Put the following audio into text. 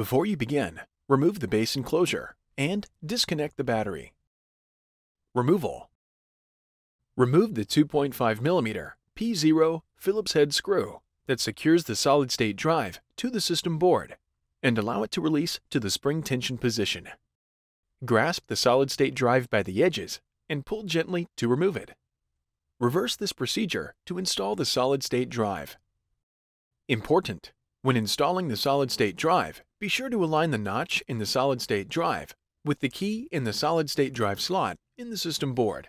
Before you begin, remove the base enclosure and disconnect the battery. Removal Remove the 2.5mm P0 Phillips head screw that secures the solid-state drive to the system board and allow it to release to the spring tension position. Grasp the solid-state drive by the edges and pull gently to remove it. Reverse this procedure to install the solid-state drive. Important! When installing the solid-state drive, be sure to align the notch in the solid-state drive with the key in the solid-state drive slot in the system board.